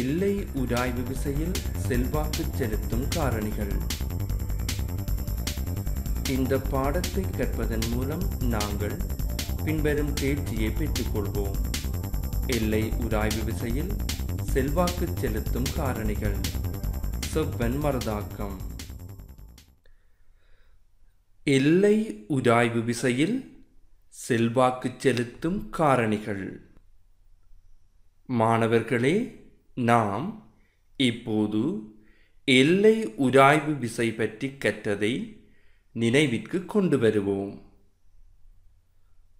எல்லை உராய்வு விசையில் செல்வாக்கு செலுத்தும் காரணிகள் இந்த பாடத்தை கற்பதன் மூலம் நாங்கள் பின்வரும் தேர்ச்சியை பெற்றுக்கொள்வோம் எல்லை உராய்வு விசையில் செல்வாக்கு செலுத்தும் காரணிகள் செவ்வன் மரதாக்கம் எல்லை உராய்வு விசையில் செல்வாக்கு செலுத்தும் காரணிகள் மாணவர்களே நாம் இப்போது எல்லை உராய்வு விசை பற்றி கற்றதை நினைவிற்கு கொண்டு வருவோம்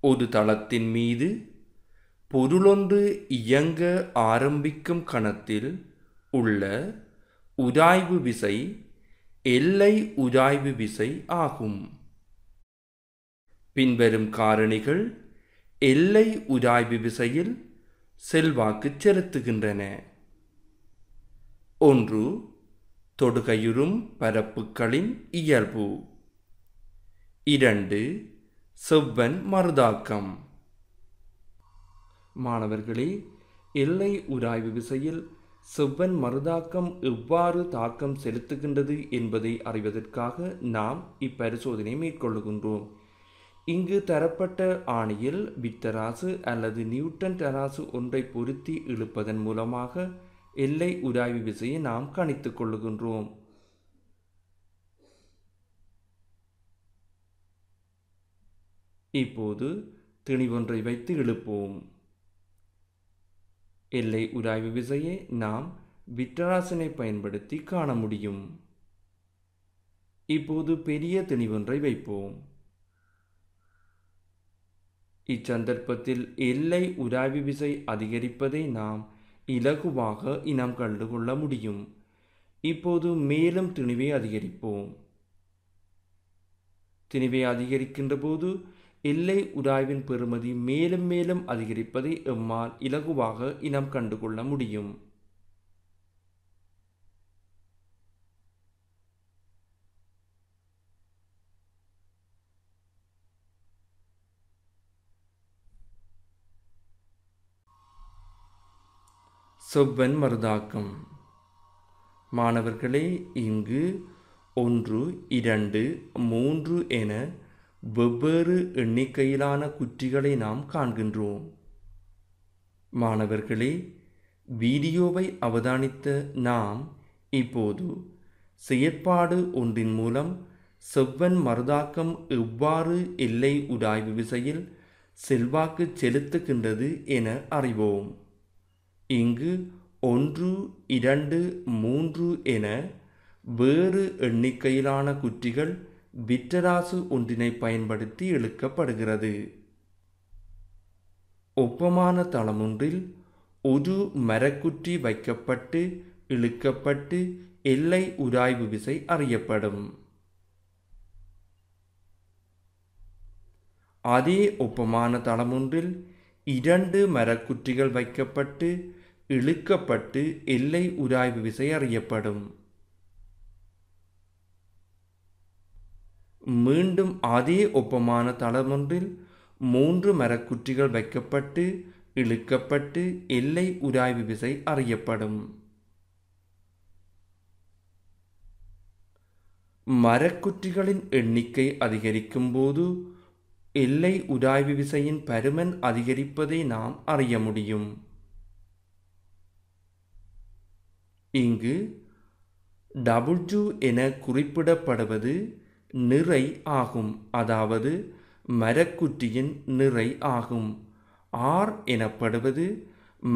ஒரு தளத்தின் மீது பொருளொன்று இயங்க ஆரம்பிக்கும் கணத்தில் உள்ள உராய்வு விசை எல்லை உராய்வு விசை ஆகும் பின்வரும் காரணிகள் எல்லை உராய்வு விசையில் செல்வாக்கு செலுத்துகின்றன ஒன்று தொடுகையுறும் பரப்புகளின் இயல்பு இரண்டு செவ்வன் மருதாக்கம் மாணவர்களே எல்லை உராய்வு விசையில் செவ்வன் மருதாக்கம் எவ்வாறு தாக்கம் செலுத்துகின்றது என்பதை அறிவதற்காக நாம் இப்பரிசோதனை மேற்கொள்ளுகின்றோம் இங்கு தரப்பட்ட ஆணையில் வித்தராசு அல்லது நியூட்டன் தராசு ஒன்றை பொருத்தி இழுப்பதன் மூலமாக எல்லை உராய்வு விசையை நாம் கணித்துக் கொள்ளுகின்றோம் இப்போது திணிவொன்றை வைத்து எழுப்போம் எல்லை உராய்வு விசையை நாம் விட்டராசனை பயன்படுத்தி காண முடியும் இப்போது பெரிய திணிவொன்றை வைப்போம் இச்சந்தர்ப்பத்தில் எல்லை உராய்வு விசை அதிகரிப்பதை நாம் இலகுவாக இனம் கண்டு கொள்ள முடியும் இப்போது மேலும் திணிவை அதிகரிப்போம் திணிவை அதிகரிக்கின்ற போது எல்லை உராய்வின் பெறுமதி மேலும் மேலும் அதிகரிப்பதை எம்மால் இலகுவாக இனம் கண்டுகொள்ள முடியும் செவ்வன் மருதாக்கம் மாணவர்களே இங்கு ஒன்று இரண்டு மூன்று என வெவ்வேறு எண்ணிக்கையிலான குற்றிகளை நாம் காண்கின்றோம் மாணவர்களே வீடியோவை அவதானித்த நாம் இப்போது செயற்பாடு ஒன்றின் மூலம் செவ்வன் மருதாக்கம் எவ்வாறு எல்லை உடாய்வு விசையில் செல்வாக்கு செலுத்துகின்றது என அறிவோம் இங்கு ஒன்று இரண்டு மூன்று என வேறு எண்ணிக்கையிலான குற்றிகள் விற்றராசு ஒன்றினை பயன்படுத்தி இழுக்கப்படுகிறது ஒப்பமான தளமொன்றில் ஒரு மரக்குற்றி வைக்கப்பட்டு இழுக்கப்பட்டு எல்லை உராய்வு விசை அறியப்படும் அதே ஒப்பமான தளமொன்றில் இரண்டு மரக்குற்றிகள் வைக்கப்பட்டு இழுக்கப்பட்டு எல்லை உராய்வு விசை அறியப்படும் மீண்டும் அதே ஒப்பமான தளமொன்றில் மூன்று மரக்குற்றிகள் வைக்கப்பட்டு இழுக்கப்பட்டு எல்லை உராய்வு விசை அறியப்படும் மரக்குற்றிகளின் எண்ணிக்கை அதிகரிக்கும் போது எல்லை உராய்வு விசையின் பருமன் அதிகரிப்பதை நாம் அறிய முடியும் இங்கு டபுள்யூ என குறிப்பிடப்படுவது நிறை ஆகும் அதாவது மரக்குட்டியின் நிறை ஆகும் ஆர் எனப்படுவது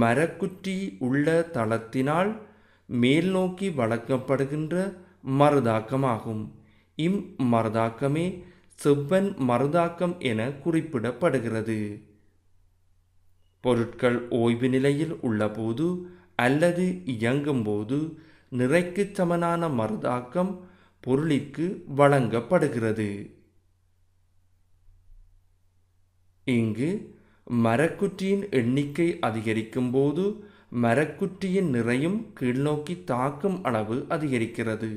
மரக்குட்டி உள்ள தளத்தினால் மேல் நோக்கி வளர்க்கப்படுகின்ற மருதாக்கமாகும் இம் மருதாக்கமே செவ்வன் மருதாக்கம் என குறிப்பிடப்படுகிறது பொருட்கள் ஓய்வு நிலையில் உள்ளபோது அல்லது இயங்கும்போது நிறைக்கு சமனான மருதாக்கம் பொருளிற்கு வழங்கப்படுகிறது இங்கு மரக்குற்றியின் எண்ணிக்கை அதிகரிக்கும் போது மரக்குற்றியின் நிறையும் கீழ்நோக்கி தாக்கும் அளவு அதிகரிக்கிறது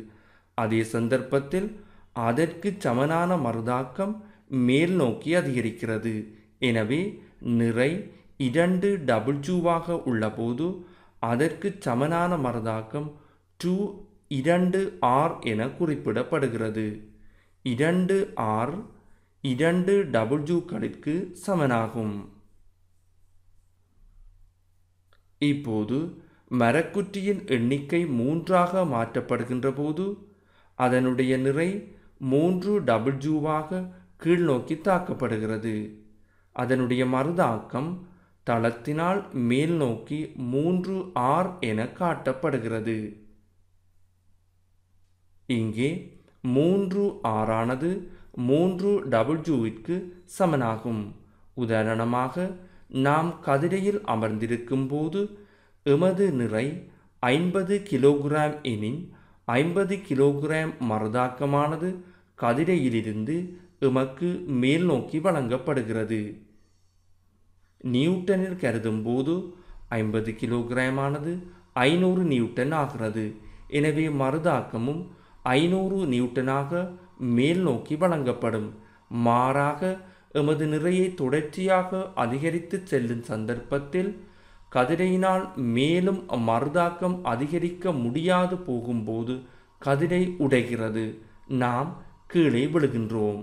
அதே சந்தர்ப்பத்தில் அதற்கு சமனான மருதாக்கம் மேல் நோக்கி அதிகரிக்கிறது எனவே நிறை இரண்டு டபுள் ஜூவாக உள்ளபோது அதற்கு சமனான மரதாக்கம் டூ இரண்டு ஆர் என குறிப்பிடப்படுகிறது இரண்டு ஆர் இரண்டு டபுள் டபுள்யூக்களிற்கு சமனாகும் இப்போது மரக்குற்றியின் எண்ணிக்கை மூன்றாக மாற்றப்படுகின்ற போது அதனுடைய நிறை மூன்று டபுள் ஜூவாக கீழ்நோக்கி தாக்கப்படுகிறது அதனுடைய மருதாக்கம் தளத்தினால் மேல் நோக்கி மூன்று ஆர் என காட்டப்படுகிறது இங்கே மூன்று ஆறானது மூன்று டபுள்யூவிற்கு சமனாகும் உதாரணமாக நாம் கதிரையில் அமர்ந்திருக்கும் போது எமது நிறை ஐம்பது கிலோகிராம் எனின் ஐம்பது கிலோகிராம் மருதாக்கமானது கதிரையிலிருந்து எமக்கு மேல் நோக்கி வழங்கப்படுகிறது நியூட்டனில் கருதும் போது ஐம்பது கிலோகிராமானது ஐநூறு நியூட்டன் ஆகிறது எனவே மருதாக்கமும் ஐநூறு நியூட்டனாக மேல் நோக்கி வழங்கப்படும் மாறாக எமது நிறையை தொடர்ச்சியாக அதிகரித்து செல்லும் சந்தர்ப்பத்தில் கதிரையினால் மேலும் மருதாக்கம் அதிகரிக்க முடியாது போகும்போது கதிரை உடைகிறது நாம் கீழே விழுகின்றோம்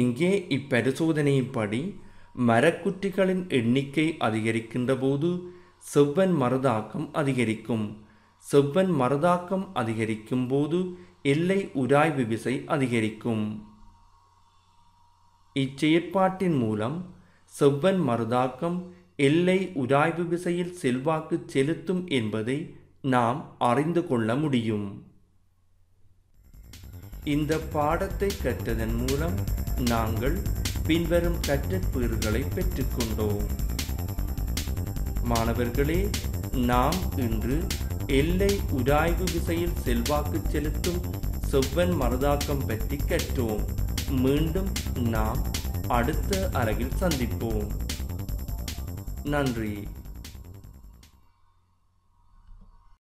இங்கே இப்பரிசோதனையின்படி மரக்குற்றிகளின் எண்ணிக்கை அதிகரிக்கின்ற போது செவ்வன் மருதாக்கம் அதிகரிக்கும் செவ்வன் மருதாக்கம் அதிகரிக்கும் போது எல்லை உராய்வு விசை அதிகரிக்கும் இச்செயற்பாட்டின் மூலம் செவ்வன் மருதாக்கம் எல்லை உராய்வு விசையில் செல்வாக்கு செலுத்தும் என்பதை நாம் அறிந்து கொள்ள முடியும் இந்த பாடத்தை கற்றதன் மூலம் நாங்கள் பின்வரும் கற்றற்பீறுகளை பெற்றுக்கொண்டோம் மாணவர்களே நாம் இன்று எல்லை உராய்வு விசையில் செல்வாக்கு செலுத்தும் செவ்வன் மருதாக்கம் பற்றி கற்றோம் மீண்டும் நாம் அடுத்த அறையில் சந்திப்போம் நன்றி